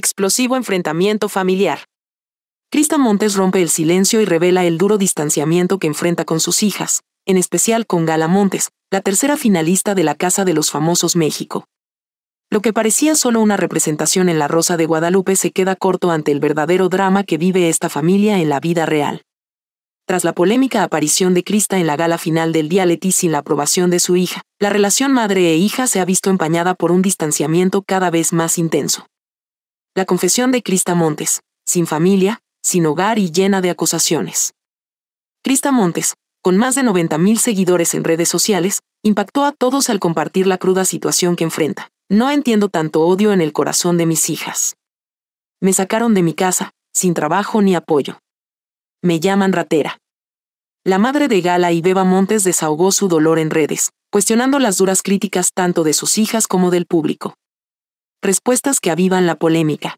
explosivo enfrentamiento familiar. Crista Montes rompe el silencio y revela el duro distanciamiento que enfrenta con sus hijas, en especial con Gala Montes, la tercera finalista de la Casa de los Famosos México. Lo que parecía solo una representación en La Rosa de Guadalupe se queda corto ante el verdadero drama que vive esta familia en la vida real. Tras la polémica aparición de Crista en la gala final del Dialeti sin la aprobación de su hija, la relación madre e hija se ha visto empañada por un distanciamiento cada vez más intenso. La confesión de Crista Montes, sin familia, sin hogar y llena de acusaciones. Crista Montes, con más de 90.000 seguidores en redes sociales, impactó a todos al compartir la cruda situación que enfrenta. No entiendo tanto odio en el corazón de mis hijas. Me sacaron de mi casa, sin trabajo ni apoyo. Me llaman ratera. La madre de Gala y Beba Montes desahogó su dolor en redes, cuestionando las duras críticas tanto de sus hijas como del público respuestas que avivan la polémica.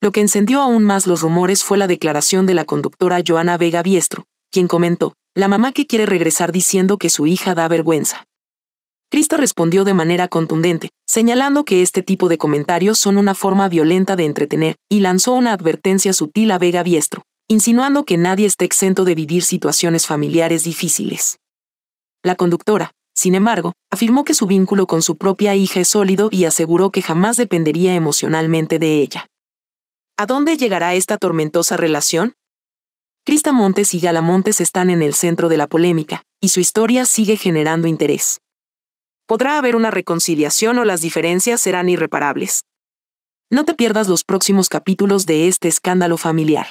Lo que encendió aún más los rumores fue la declaración de la conductora Joana Vega Biestro, quien comentó, la mamá que quiere regresar diciendo que su hija da vergüenza. Cristo respondió de manera contundente, señalando que este tipo de comentarios son una forma violenta de entretener, y lanzó una advertencia sutil a Vega Biestro, insinuando que nadie está exento de vivir situaciones familiares difíciles. La conductora, sin embargo, afirmó que su vínculo con su propia hija es sólido y aseguró que jamás dependería emocionalmente de ella. ¿A dónde llegará esta tormentosa relación? Crista Montes y Gala Montes están en el centro de la polémica, y su historia sigue generando interés. Podrá haber una reconciliación o las diferencias serán irreparables. No te pierdas los próximos capítulos de este escándalo familiar.